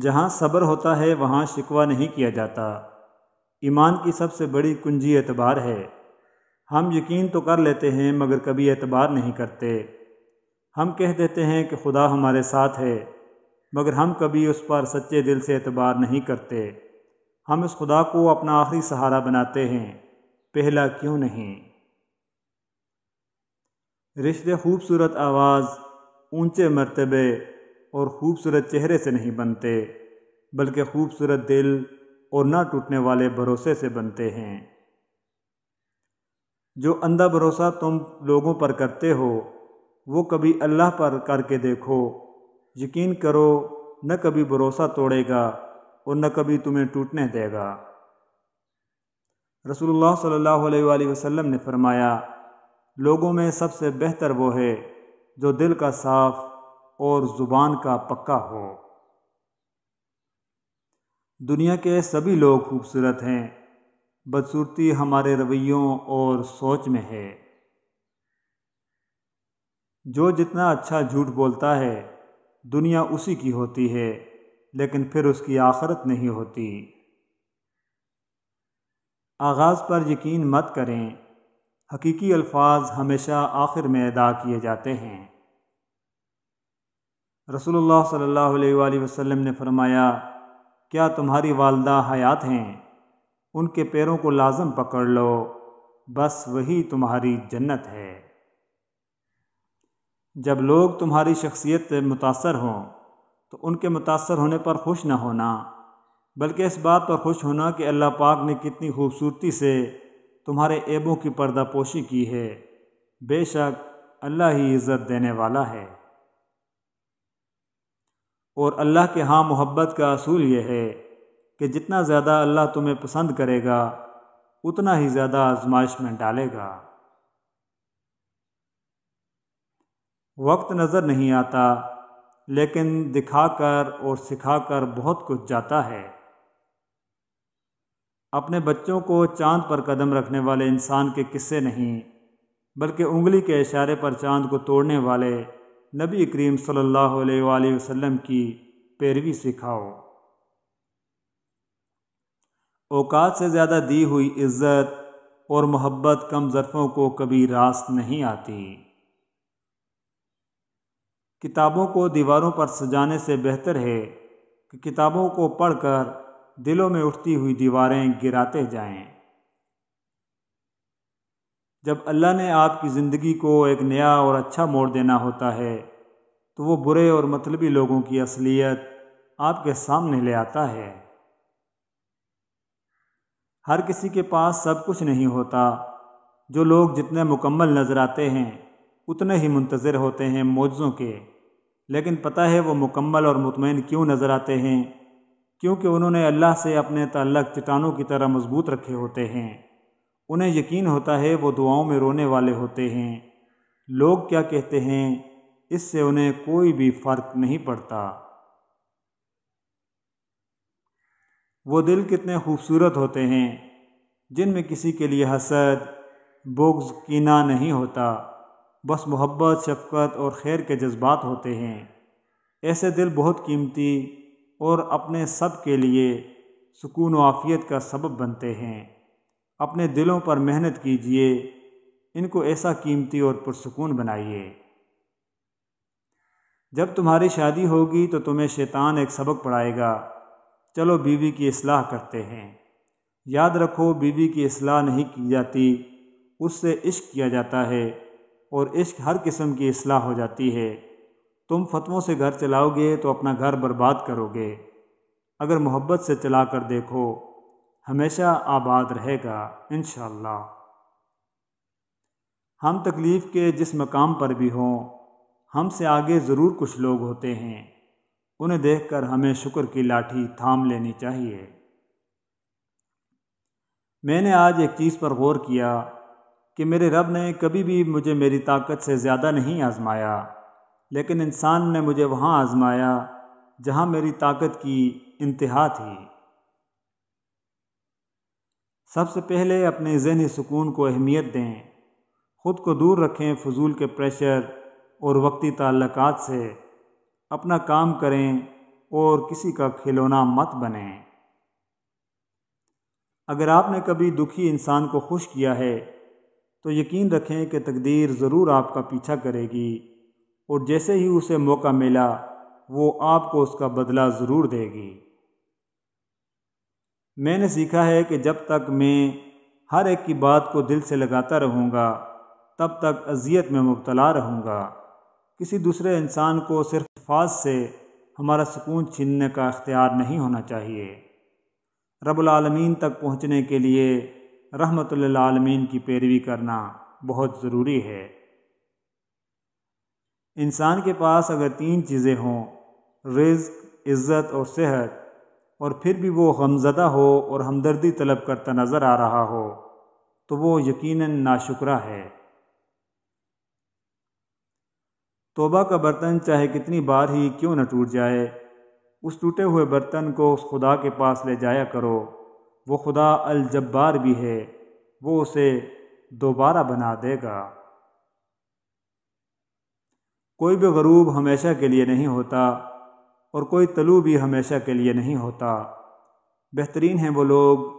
जहाँ सब्र होता है वहाँ शिकवा नहीं किया जाता ईमान की सबसे बड़ी कुंजी एतबार है हम यकीन तो कर लेते हैं मगर कभी एतबार नहीं करते हम कह देते हैं कि खुदा हमारे साथ है मगर हम कभी उस पर सच्चे दिल से एतबार नहीं करते हम इस खुदा को अपना आखिरी सहारा बनाते हैं पहला क्यों नहीं रिश्ते खूबसूरत आवाज़ ऊंचे मरतबे और ख़ूबसूरत चेहरे से नहीं बनते बल्कि ख़ूबसूरत दिल और ना टूटने वाले भरोसे से बनते हैं जो अंधा भरोसा तुम लोगों पर करते हो वो कभी अल्लाह पर करके देखो यकीन करो न कभी भरोसा तोड़ेगा और न कभी तुम्हें टूटने देगा रसूलुल्लाह सल्लल्लाहु अलैहि वसल्लम ने फरमाया लोगों में सबसे बेहतर वो है जो दिल का साफ़ और ज़ुबान का पक्का हो दुनिया के सभी लोग खूबसूरत हैं बदसूरती हमारे रवैयों और सोच में है जो जितना अच्छा झूठ बोलता है दुनिया उसी की होती है लेकिन फिर उसकी आखरत नहीं होती आगाज़ पर यकीन मत करें हकीकी अल्फाज हमेशा आखिर में अदा किए जाते हैं रसूलुल्लाह सल्लल्लाहु अलैहि वसल्लम ने फरमाया क्या तुम्हारी वालदा हयात हैं उनके पैरों को लाजम पकड़ लो बस वही तुम्हारी जन्नत है जब लोग तुम्हारी शख्सियत से मुतासर हों तो उनके मुतासर होने पर खुश न होना बल्कि इस बात पर खुश होना कि अल्लाह पाक ने कितनी खूबसूरती से तुम्हारे ऐबों की पर्दापोशी की है बेशक अल्लाह ही इज़्ज़त देने वाला है और अल्लाह के हाँ मोहब्बत का असूल यह है कि जितना ज़्यादा अल्लाह तुम्हें पसंद करेगा उतना ही ज़्यादा आजमाइश में डालेगा वक्त नज़र नहीं आता लेकिन दिखाकर और सिखाकर बहुत कुछ जाता है अपने बच्चों को चांद पर कदम रखने वाले इंसान के किस्से नहीं बल्कि उंगली के इशारे पर चांद को तोड़ने वाले नबी करीम सल्लल्लाहु अलैहि वसल्लम की पैरवी सिखाओ औकात से ज़्यादा दी हुई इज्जत और मोहब्बत कम ज़रफ़ों को कभी रास नहीं आती किताबों को दीवारों पर सजाने से बेहतर है कि किताबों को पढ़कर दिलों में उठती हुई दीवारें गिराते जाएं जब अल्लाह ने आपकी ज़िंदगी को एक नया और अच्छा मोड़ देना होता है तो वो बुरे और मतलबी लोगों की असलियत आपके सामने ले आता है हर किसी के पास सब कुछ नहीं होता जो लोग जितने मुकम्मल नज़र आते हैं उतने ही मुंतज़र होते हैं मौज़ों के लेकिन पता है वो मुकम्मल और मुतमिन क्यों नज़र आते हैं क्योंकि उन्होंने अल्लाह से अपने तल्लक चटानों की तरह मजबूत रखे होते हैं उन्हें यकीन होता है वो दुआओं में रोने वाले होते हैं लोग क्या कहते हैं इससे उन्हें कोई भी फ़र्क नहीं पड़ता वो दिल कितने खूबसूरत होते हैं जिनमें किसी के लिए हसद बोग्स कीना नहीं होता बस मोहब्बत शफकत और खैर के जज्बात होते हैं ऐसे दिल बहुत कीमती और अपने सब के लिए सुकून व आफ़ियत का सबब बनते हैं अपने दिलों पर मेहनत कीजिए इनको ऐसा कीमती और पुरसकून बनाइए जब तुम्हारी शादी होगी तो तुम्हें शैतान एक सबक पढ़ाएगा चलो बीवी की असलाह करते हैं याद रखो बीवी की असलाह नहीं की जाती उससे इश्क किया जाता है और इश्क हर किस्म की असलाह हो जाती है तुम फतवों से घर चलाओगे तो अपना घर बर्बाद करोगे अगर मोहब्बत से चला कर देखो हमेशा आबाद रहेगा इन हम तकलीफ़ के जिस मकाम पर भी हों हमसे आगे ज़रूर कुछ लोग होते हैं उन्हें देखकर हमें शुक्र की लाठी थाम लेनी चाहिए मैंने आज एक चीज़ पर गौर किया कि मेरे रब ने कभी भी मुझे मेरी ताकत से ज़्यादा नहीं आज़माया लेकिन इंसान ने मुझे वहाँ आज़माया जहाँ मेरी ताकत की इंतहा थी सबसे पहले अपने जहनी सुकून को अहमियत दें ख़ुद को दूर रखें फजूल के प्रेशर और वक्ती ताल्लक से अपना काम करें और किसी का खिलौना मत बने अगर आपने कभी दुखी इंसान को खुश किया है तो यकीन रखें कि तकदीर ज़रूर आपका पीछा करेगी और जैसे ही उसे मौका मिला वो आपको उसका बदला ज़रूर देगी मैंने सीखा है कि जब तक मैं हर एक की बात को दिल से लगाता रहूँगा तब तक अजियत में मुबतला रहूँगा किसी दूसरे इंसान को सिर्फ फाज से हमारा सुकून छीनने का अख्तियार नहीं होना चाहिए रबालमीन तक पहुँचने के लिए रहमत लालमीन की पैरवी करना बहुत ज़रूरी है इंसान के पास अगर तीन चीज़ें हों रिज्क इज़्ज़त और सेहत और फिर भी वो गमजदा हो और हमदर्दी तलब करता नज़र आ रहा हो तो वो यकीनन नाशुकरा है तोबा का बर्तन चाहे कितनी बार ही क्यों न टूट जाए उस टूटे हुए बर्तन को उस खुदा के पास ले जाया करो वो खुदा अलजब्बार भी है वो उसे दोबारा बना देगा कोई भी गरूब हमेशा के लिए नहीं होता और कोई तलु भी हमेशा के लिए नहीं होता बेहतरीन हैं वो लोग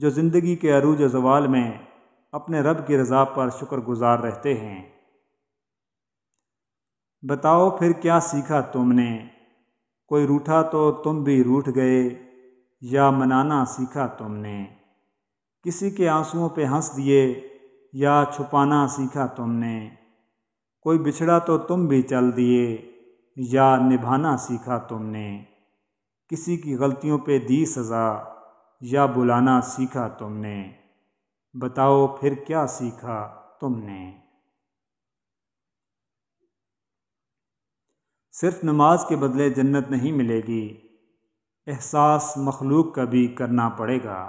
जो ज़िंदगी के अरूज जवाल में अपने रब की रज़ा पर शुक्रगुजार रहते हैं बताओ फिर क्या सीखा तुमने कोई रूठा तो तुम भी रूठ गए या मनाना सीखा तुमने किसी के आंसुओं पे हंस दिए या छुपाना सीखा तुमने कोई बिछड़ा तो तुम भी चल दिए या निभाना सीखा तुमने किसी की गलतियों पे दी सज़ा या बुलाना सीखा तुमने बताओ फिर क्या सीखा तुमने सिर्फ नमाज के बदले जन्नत नहीं मिलेगी एहसास मखलूक का भी करना पड़ेगा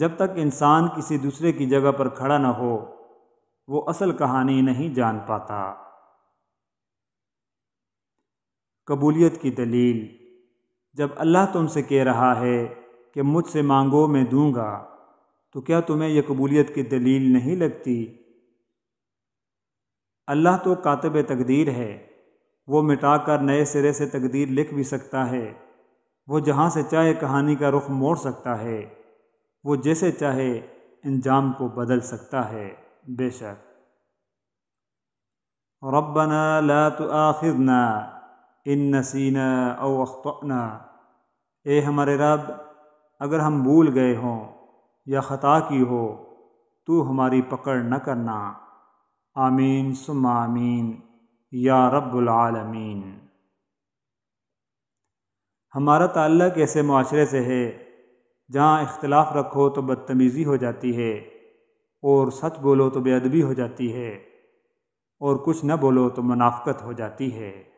जब तक इंसान किसी दूसरे की जगह पर खड़ा न हो वो असल कहानी नहीं जान पाता कबूलियत की दलील जब अल्लाह तुमसे कह रहा है कि मुझसे मांगो मैं दूंगा तो क्या तुम्हें यह कबूलियत की दलील नहीं लगती अल्लाह तो कातब तकदीर है वो मिटाकर नए सिरे से तकदीर लिख भी सकता है वो जहाँ से चाहे कहानी का रुख मोड़ सकता है वो जैसे चाहे इंजाम को बदल सकता है बेशक रबना ला तो इन नसीना और अख्तना ए हमारे रब अगर हम भूल गए हों या ख़ता की हो तो हमारी पकड़ न करना आमीन सुम आमीन या रबालमीन हमारा ताल्लक ऐसे माशरे से है जहाँ इख्तलाफ रखो तो बदतमीज़ी हो जाती है और सच बोलो तो बेअदबी हो जाती है और कुछ न बोलो तो मुनाफ़त हो जाती है